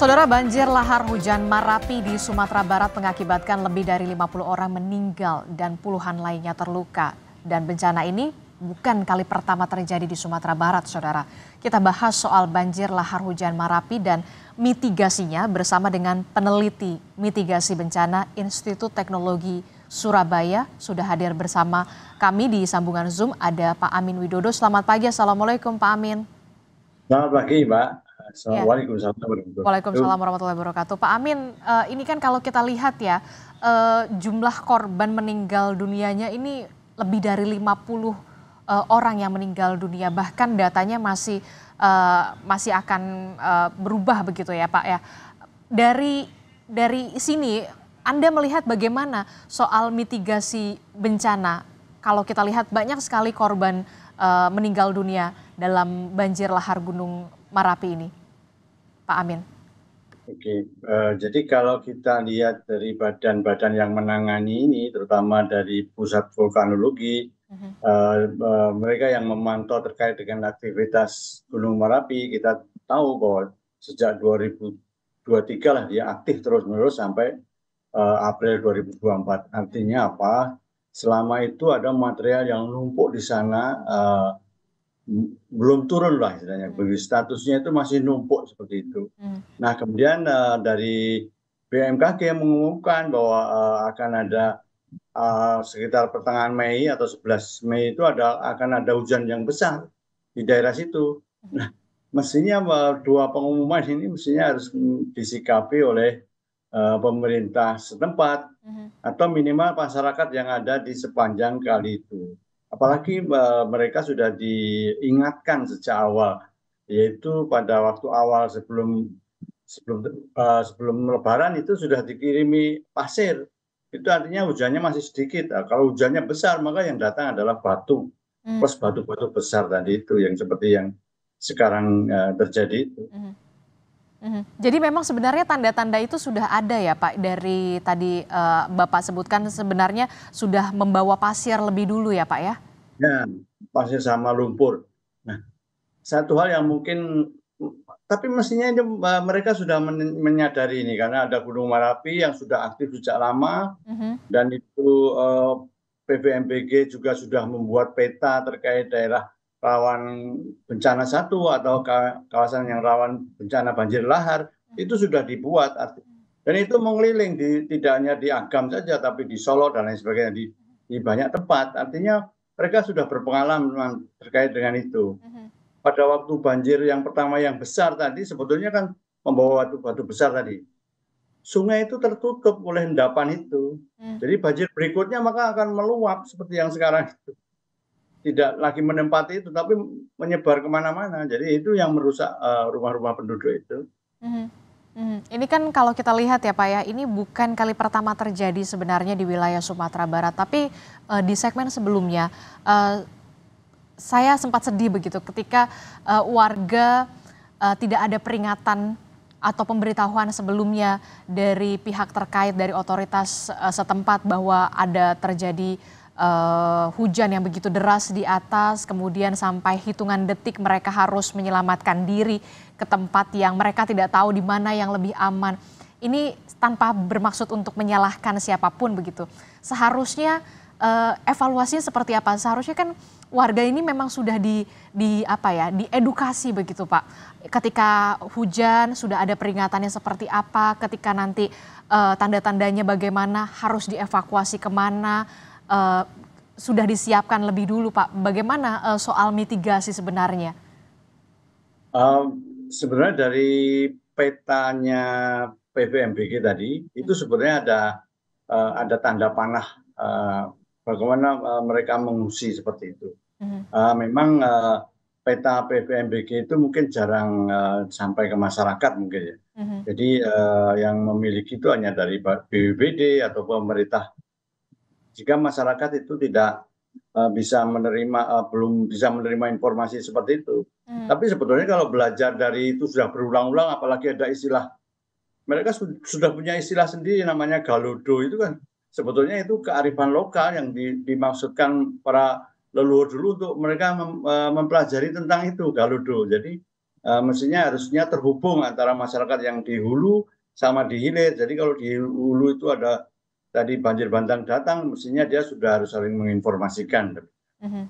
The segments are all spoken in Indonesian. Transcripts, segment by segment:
Saudara banjir lahar hujan Marapi di Sumatera Barat mengakibatkan lebih dari 50 orang meninggal dan puluhan lainnya terluka. Dan bencana ini bukan kali pertama terjadi di Sumatera Barat, Saudara. Kita bahas soal banjir lahar hujan Marapi dan mitigasinya bersama dengan peneliti mitigasi bencana Institut Teknologi Surabaya sudah hadir bersama kami di sambungan Zoom ada Pak Amin Widodo. Selamat pagi, Assalamualaikum Pak Amin. Selamat pagi Mbak. Assalamualaikum warahmatullahi Waalaikumsalam warahmatullahi wabarakatuh. Pak Amin, eh, ini kan kalau kita lihat ya, eh, jumlah korban meninggal dunianya ini lebih dari 50 uh, eh, orang yang meninggal dunia bahkan datanya masih masih akan berubah begitu ya Pak ya dari dari sini Anda melihat bagaimana soal mitigasi bencana kalau kita lihat banyak sekali korban meninggal dunia dalam banjir lahar gunung Marapi ini Pak Amin? Oke, uh, jadi kalau kita lihat dari badan-badan yang menangani ini, terutama dari pusat vulkanologi, uh-huh. uh, uh, mereka yang memantau terkait dengan aktivitas Gunung Merapi, kita tahu bahwa sejak 2023 lah dia aktif terus-menerus sampai uh, April 2024. Artinya apa? Selama itu ada material yang numpuk di sana. Uh, belum turun lah istilahnya, hmm. Bagi statusnya itu masih numpuk seperti itu. Hmm. Nah kemudian uh, dari BMKG mengumumkan bahwa uh, akan ada uh, sekitar pertengahan Mei atau 11 Mei itu ada akan ada hujan yang besar di daerah situ. Hmm. Nah mestinya uh, dua pengumuman ini mestinya harus disikapi oleh uh, pemerintah setempat hmm. atau minimal masyarakat yang ada di sepanjang kali itu apalagi mereka sudah diingatkan sejak awal yaitu pada waktu awal sebelum sebelum e, sebelum lebaran itu sudah dikirimi pasir itu artinya hujannya masih sedikit nah, kalau hujannya besar maka yang datang adalah batu hmm. plus batu-batu besar tadi itu yang seperti yang sekarang uh, terjadi itu. Hmm. Mm-hmm. Jadi memang sebenarnya tanda-tanda itu sudah ada ya Pak dari tadi uh, Bapak sebutkan sebenarnya sudah membawa pasir lebih dulu ya Pak ya? Ya, pasir sama lumpur. Nah, satu hal yang mungkin tapi mestinya eh, mereka sudah men- menyadari ini karena ada Gunung Merapi yang sudah aktif sejak lama mm-hmm. dan itu uh, eh, PBMBG juga sudah membuat peta terkait daerah rawan bencana satu atau kawasan yang rawan bencana banjir lahar itu sudah dibuat dan itu mengeliling di, tidak hanya di Agam saja tapi di Solo dan lain sebagainya di, di banyak tempat artinya mereka sudah berpengalaman terkait dengan itu mm-hmm. pada waktu banjir yang pertama yang besar tadi sebetulnya kan membawa batu-batu besar tadi sungai itu tertutup oleh endapan itu mm. jadi banjir berikutnya maka akan meluap seperti yang sekarang itu tidak lagi menempati itu, tapi menyebar kemana-mana. Jadi itu yang merusak eh, rumah-rumah penduduk itu. -hmm. Ini kan kalau kita lihat ya Pak ya, ini bukan kali pertama terjadi sebenarnya di wilayah Sumatera Barat, tapi eh, di segmen sebelumnya eh, saya sempat sedih begitu ketika warga tidak ada peringatan atau pemberitahuan sebelumnya dari pihak terkait dari otoritas setempat bahwa ada terjadi uh, hujan yang begitu deras di atas, kemudian sampai hitungan detik mereka harus menyelamatkan diri ke tempat yang mereka tidak tahu di mana yang lebih aman. Ini tanpa bermaksud untuk menyalahkan siapapun begitu. Seharusnya uh, eh, evaluasinya seperti apa? Seharusnya kan warga ini memang sudah di di apa ya, diedukasi begitu, Pak. Ketika hujan sudah ada peringatannya seperti apa, ketika nanti uh, tanda-tandanya bagaimana harus dievakuasi kemana Eh, sudah disiapkan lebih dulu, Pak. Bagaimana uh, soal mitigasi sebenarnya? Um, sebenarnya dari petanya PVMBG tadi itu sebenarnya ada uh, ada tanda panah uh, bagaimana uh, mereka mengungsi seperti itu. Uh, memang uh, peta PVMBG itu mungkin jarang uh, sampai ke masyarakat mungkin ya. Uh hmm. -huh. Jadi uh, yang memiliki itu hanya dari BBBD atau pemerintah jika masyarakat itu tidak eh, bisa menerima eh, belum bisa menerima informasi seperti itu. Hmm. Tapi sebetulnya kalau belajar dari itu sudah berulang-ulang apalagi ada istilah mereka sudah punya istilah sendiri namanya galudo itu kan sebetulnya itu kearifan lokal yang di, dimaksudkan para leluhur dulu untuk mereka mem, eh, mempelajari tentang itu galudo. Jadi uh, mestinya harusnya terhubung antara masyarakat yang di hulu sama di hilir. Jadi kalau di hulu itu ada tadi banjir bandang datang, mestinya dia sudah harus saling menginformasikan. Mhm.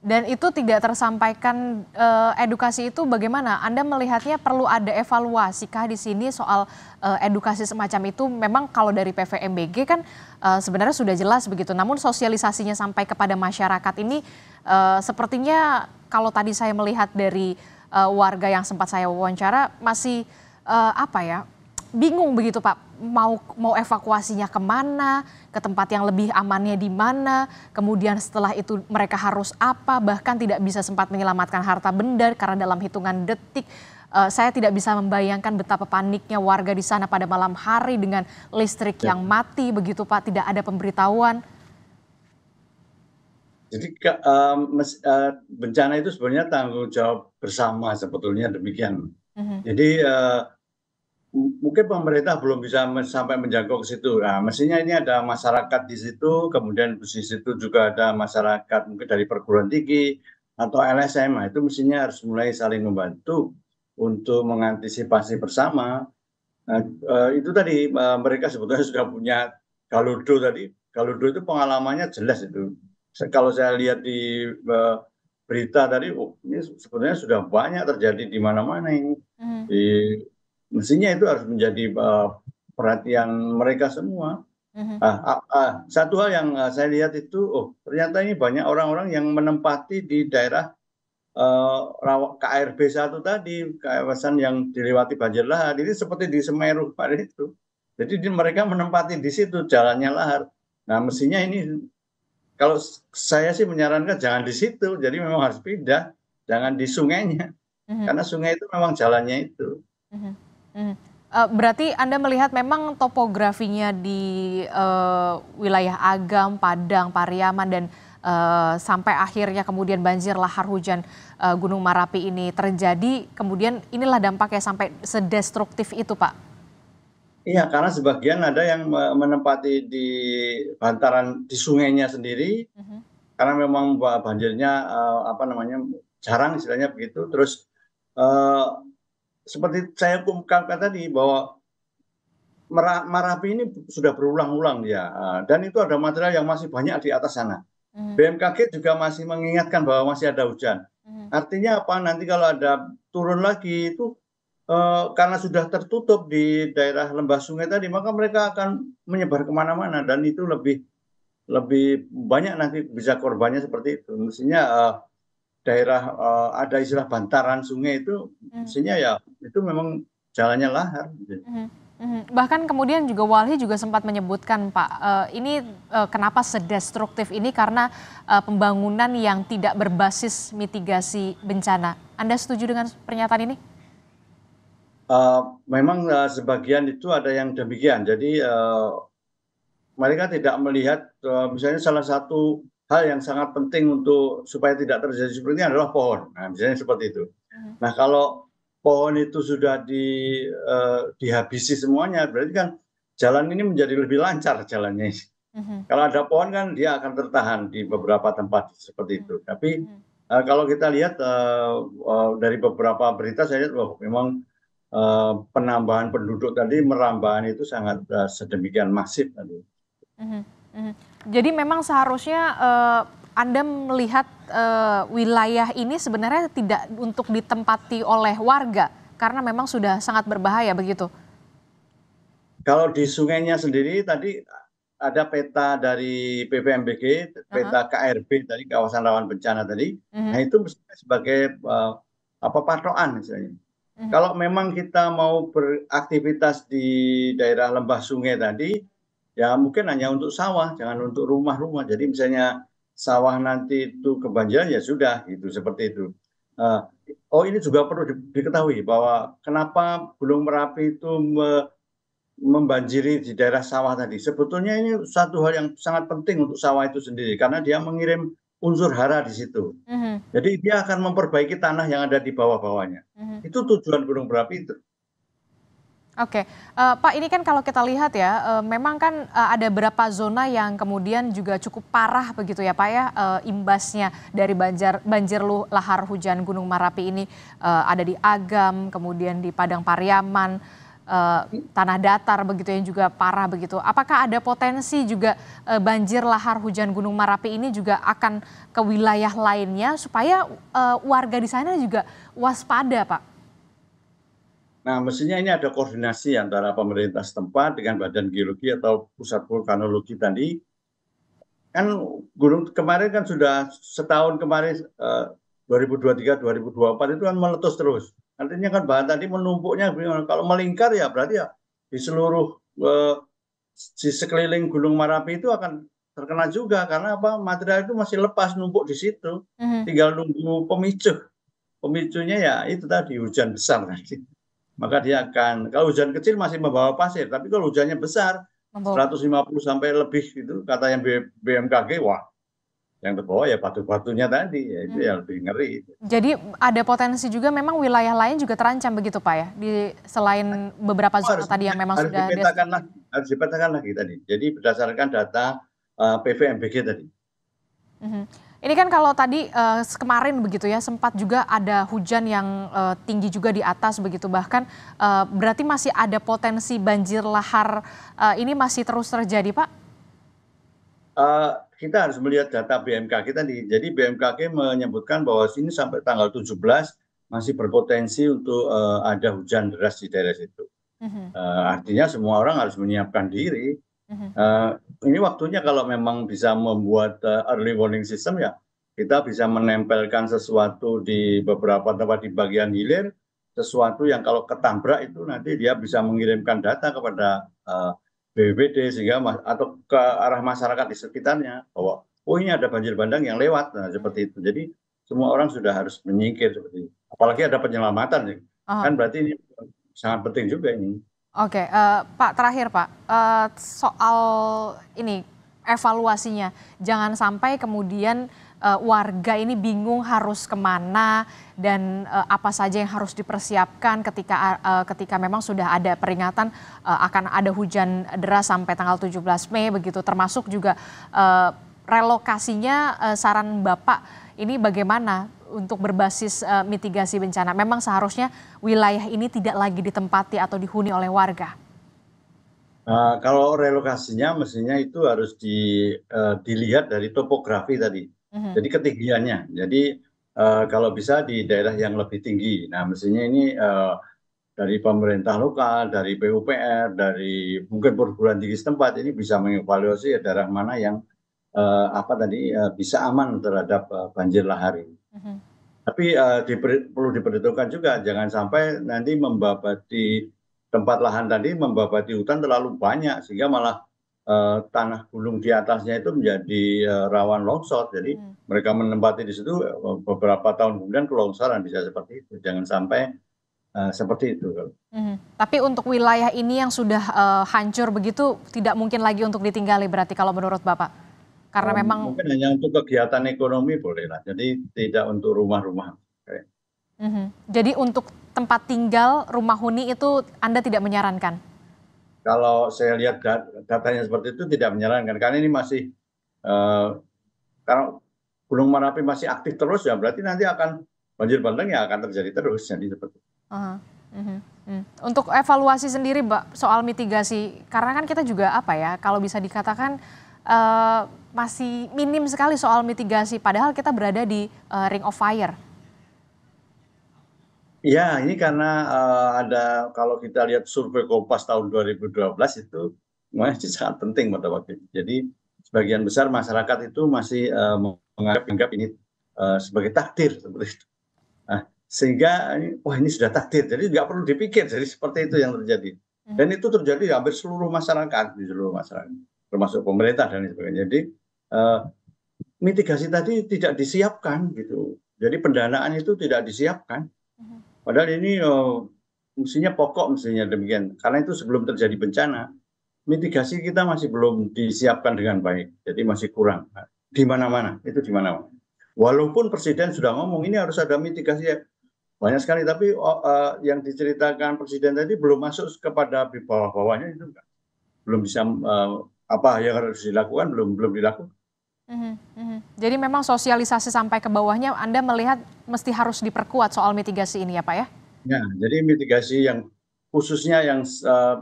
Dan itu tidak tersampaikan eh, edukasi itu bagaimana? Anda melihatnya perlu ada evaluasi kah di sini soal eh, edukasi semacam itu? Memang kalau dari PVMBG kan eh, sebenarnya sudah jelas begitu. Namun sosialisasinya sampai kepada masyarakat ini sepertinya kalau tadi saya melihat dari warga yang sempat saya wawancara masih apa ya? bingung begitu Pak, mau mau evakuasinya kemana, ke tempat yang lebih amannya di mana, kemudian setelah itu mereka harus apa, bahkan tidak bisa sempat menyelamatkan harta benda karena dalam hitungan detik uh, saya tidak bisa membayangkan betapa paniknya warga di sana pada malam hari dengan listrik ya. yang mati begitu Pak, tidak ada pemberitahuan. Jadi ke, eh, eh, bencana itu sebenarnya tanggung jawab bersama sebetulnya demikian. Mm -hmm. Jadi uh, mungkin pemerintah belum bisa sampai menjangkau ke situ. Nah, mestinya ini ada masyarakat di situ, kemudian di situ juga ada masyarakat mungkin dari perguruan tinggi atau LSM. Nah, itu mestinya harus mulai saling membantu untuk mengantisipasi bersama. Nah, eh, itu tadi eh, mereka sebetulnya sudah punya Galudo tadi. Galudo itu pengalamannya jelas itu. Kalau saya lihat di eh, berita tadi, oh, ini sebetulnya sudah banyak terjadi di mana-mana ini. Hmm. Di mestinya itu harus menjadi uh, perhatian mereka semua. Uh-huh. Uh, uh, satu hal yang uh, saya lihat itu, oh ternyata ini banyak orang-orang yang menempati di daerah uh, eh, KRB satu tadi, kawasan yang dilewati banjir lahar. Ini seperti di Semeru pada itu. Jadi di, mereka menempati di situ jalannya lahar. Nah mestinya ini kalau saya sih menyarankan jangan di situ. Jadi memang harus pindah, jangan di sungainya, mm-hmm. karena sungai itu memang jalannya itu. Hmm. Eh, berarti Anda melihat memang topografinya di uh, wilayah Agam, Padang, Pariaman dan uh, sampai akhirnya kemudian banjir lahar hujan uh, Gunung Marapi ini terjadi, kemudian inilah dampaknya sampai sedestruktif itu, Pak. Iya, karena sebagian ada yang menempati di bantaran di sungainya sendiri, uh hmm. -huh. karena memang banjirnya apa namanya jarang istilahnya begitu. Terus seperti saya umumkan tadi bahwa Merapi ini sudah berulang-ulang ya, dan itu ada material yang masih banyak di atas sana. Mm. BMKG juga masih mengingatkan bahwa masih ada hujan. Mm. Artinya apa? Nanti kalau ada turun lagi itu e, karena sudah tertutup di daerah lembah sungai tadi, maka mereka akan menyebar kemana-mana dan itu lebih lebih banyak nanti bisa korbannya seperti itu. Mestinya e, daerah e, ada istilah bantaran sungai itu, hmm. mestinya ya itu memang jalannya lahar. Gitu. Mhm, mhm. Bahkan kemudian juga Walhi juga sempat menyebutkan Pak, eh, ini eh, kenapa sedestruktif ini karena eh, pembangunan yang tidak berbasis mitigasi bencana. Anda setuju dengan pernyataan ini? Uh, memang uh, sebagian itu ada yang demikian. Jadi uh, mereka tidak melihat uh, misalnya salah satu hal yang sangat penting untuk supaya tidak terjadi seperti ini adalah pohon. Nah, misalnya seperti itu. Mhm. Nah, kalau pohon itu sudah eh, dihabisi semuanya berarti kan jalan ini menjadi lebih lancar jalannya mm-hmm. kalau ada pohon kan dia akan tertahan di beberapa tempat seperti itu mm-hmm. tapi mm-hmm. Eh, kalau kita lihat eh, dari beberapa berita saya lihat bahwa memang penambahan penduduk tadi merambahan itu sangat sedemikian masif tadi jadi memang seharusnya anda melihat uh, wilayah ini sebenarnya tidak untuk ditempati oleh warga karena memang sudah sangat berbahaya begitu. Kalau di sungainya sendiri tadi ada peta dari PPMBG, peta uh -huh. KRB dari kawasan rawan bencana tadi. Uh mhm. -huh. Nah itu sebagai uh, apa patokan misalnya. Uh mhm. -huh. Kalau memang kita mau beraktivitas di daerah lembah sungai tadi, ya mungkin hanya untuk sawah, jangan untuk rumah-rumah. Jadi misalnya sawah nanti itu kebanjiran ya sudah itu seperti itu. Uh, oh ini juga perlu di, diketahui bahwa kenapa Gunung Merapi itu me, membanjiri di daerah sawah tadi. Sebetulnya ini satu hal yang sangat penting untuk sawah itu sendiri karena dia mengirim unsur hara di situ. Uh mhm. -huh. Jadi dia akan memperbaiki tanah yang ada di bawah-bawahnya. Uh mhm. -huh. Itu tujuan Gunung Merapi itu. Oke, okay. uh, eh, Pak ini kan kalau kita lihat ya, uh, memang kan uh, ada beberapa zona yang kemudian juga cukup parah begitu ya Pak ya, uh, imbasnya dari banjir banjir lu, lahar hujan Gunung Marapi ini uh, ada di Agam, kemudian di Padang Pariaman, uh, tanah datar begitu yang juga parah begitu. Apakah ada potensi juga uh, banjir lahar hujan Gunung Marapi ini juga akan ke wilayah lainnya supaya uh, warga di sana juga waspada Pak? Nah, mestinya ini ada koordinasi antara pemerintah setempat dengan Badan Geologi atau Pusat Vulkanologi tadi. Kan gunung kemarin kan sudah setahun kemarin eh, 2023 2024 itu kan meletus terus. Artinya kan bahan tadi menumpuknya kalau melingkar ya berarti ya di seluruh eh, di sekeliling Gunung Marapi itu akan terkena juga karena apa material itu masih lepas numpuk di situ. Mm -hmm. Tinggal nunggu pemicu. Pemicunya ya itu tadi hujan besar tadi maka dia akan kalau hujan kecil masih membawa pasir, tapi kalau hujannya besar 150 sampai lebih itu kata yang BMKG wah yang terbawa ya batu-batunya tadi ya itu ya hmm. yang lebih ngeri. Jadi ada potensi juga memang wilayah lain juga terancam begitu Pak ya di selain beberapa zona harus, tadi yang memang harus sudah dipetakan lagi, harus dipetakan lagi tadi. Jadi berdasarkan data uh, eh, PVMBG tadi. Mhm. Ini kan kalau tadi uh, kemarin begitu ya sempat juga ada hujan yang uh, tinggi juga di atas begitu bahkan uh, berarti masih ada potensi banjir lahar uh, ini masih terus terjadi Pak? Uh, kita harus melihat data BMKG tadi. Jadi BMKG menyebutkan bahwa sini sampai tanggal 17 masih berpotensi untuk uh, ada hujan deras di daerah situ. Uh, -huh. uh, artinya semua orang harus menyiapkan diri. Uh, -huh. uh ini waktunya kalau memang bisa membuat uh, early warning system ya kita bisa menempelkan sesuatu di beberapa tempat di bagian hilir sesuatu yang kalau ketabrak itu nanti dia bisa mengirimkan data kepada uh, sehingga atau ke arah masyarakat di sekitarnya bahwa oh ini ada banjir bandang yang lewat nah seperti itu jadi semua orang sudah harus menyingkir seperti itu. apalagi ada penyelamatan ya. kan berarti ini sangat penting juga ini Oke, uh, Pak terakhir Pak, uh, soal ini evaluasinya, jangan sampai kemudian uh, warga ini bingung harus kemana dan uh, apa saja yang harus dipersiapkan ketika uh, ketika memang sudah ada peringatan uh, akan ada hujan deras sampai tanggal 17 Mei begitu, termasuk juga uh, relokasinya uh, saran Bapak ini bagaimana untuk berbasis uh, mitigasi bencana. Memang seharusnya wilayah ini tidak lagi ditempati atau dihuni oleh warga. Uh, kalau relokasinya mestinya itu harus di, uh, dilihat dari topografi tadi. Mm-hmm. Jadi ketinggiannya. Jadi uh, kalau bisa di daerah yang lebih tinggi. Nah mestinya ini uh, dari pemerintah lokal, dari PUPR, dari mungkin perguruan tinggi setempat ini bisa mengevaluasi daerah mana yang uh, apa tadi uh, bisa aman terhadap uh, banjir lahar ini. Mm-hmm. tapi eh, perlu diperhitungkan juga jangan sampai nanti membabati tempat lahan tadi membabati hutan terlalu banyak sehingga malah eh, tanah gulung di atasnya itu menjadi eh, rawan longsor jadi mm-hmm. mereka menempati di situ beberapa tahun kemudian kelongsoran bisa seperti itu jangan sampai Uh, seperti itu. Hmm. Tapi untuk wilayah ini yang sudah uh, hancur begitu tidak mungkin lagi untuk ditinggali berarti kalau menurut Bapak? Karena oh, memang mungkin hanya untuk kegiatan ekonomi bolehlah. Jadi tidak untuk rumah-rumah. Mm-hmm. Jadi untuk tempat tinggal rumah huni itu Anda tidak menyarankan? Kalau saya lihat datanya seperti itu tidak menyarankan karena ini masih uh, karena Gunung Merapi masih aktif terus ya berarti nanti akan banjir bandang yang akan terjadi terus jadi seperti itu. Uh-huh. Untuk evaluasi sendiri, Mbak, soal mitigasi, karena kan kita juga apa ya, kalau bisa dikatakan uh, masih minim sekali soal mitigasi, padahal kita berada di uh, ring of fire. Ya, ini karena uh, ada kalau kita lihat survei Kompas tahun 2012 itu masih sangat penting pada waktu itu. Jadi sebagian besar masyarakat itu masih uh, menganggap ini uh, sebagai takdir seperti itu. Nah, sehingga wah ini sudah takdir, jadi nggak perlu dipikir. Jadi seperti itu yang terjadi. Hmm. Dan itu terjadi hampir seluruh masyarakat di seluruh masyarakat, termasuk pemerintah dan sebagainya. Jadi Eh, mitigasi tadi tidak disiapkan gitu. Jadi pendanaan itu tidak disiapkan. Mm-hmm. Padahal ini uh, mestinya pokok mestinya demikian. Karena itu sebelum terjadi bencana, mitigasi kita masih belum disiapkan dengan baik. Jadi masih kurang. Nah, di mana-mana, itu di mana Walaupun presiden sudah ngomong ini harus ada mitigasi ya. banyak sekali tapi uh, yang diceritakan presiden tadi belum masuk kepada bawah-bawahnya itu enggak. belum bisa uh, apa yang harus dilakukan belum belum dilakukan jadi memang sosialisasi sampai ke bawahnya Anda melihat mesti harus diperkuat soal mitigasi ini ya Pak ya? Ya, jadi mitigasi yang khususnya yang uh,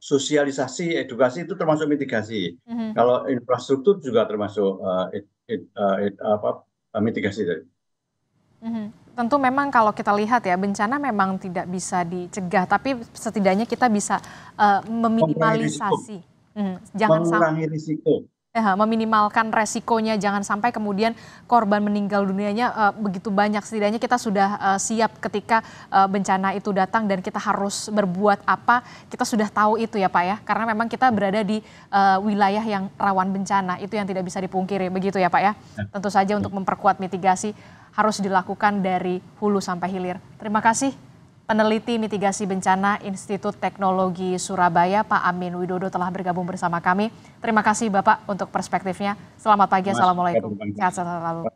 sosialisasi edukasi itu termasuk mitigasi. Mm -hmm. Kalau infrastruktur juga termasuk uh, it, it, uh, it, apa, mitigasi Mm Tentu memang kalau kita lihat ya bencana memang tidak bisa dicegah, tapi setidaknya kita bisa uh, meminimalisasi, mm -hmm. jangan mengurangi risiko. Ya, meminimalkan resikonya jangan sampai kemudian korban meninggal dunianya uh, begitu banyak setidaknya kita sudah uh, siap ketika uh, bencana itu datang dan kita harus berbuat apa kita sudah tahu itu ya Pak ya karena memang kita berada di uh, wilayah yang rawan bencana itu yang tidak bisa dipungkiri begitu ya Pak ya? ya tentu saja untuk memperkuat mitigasi harus dilakukan dari hulu sampai hilir terima kasih Peneliti Mitigasi Bencana Institut Teknologi Surabaya, Pak Amin Widodo telah bergabung bersama kami. Terima kasih Bapak untuk perspektifnya. Selamat pagi, Assalamualaikum. Sehat selalu.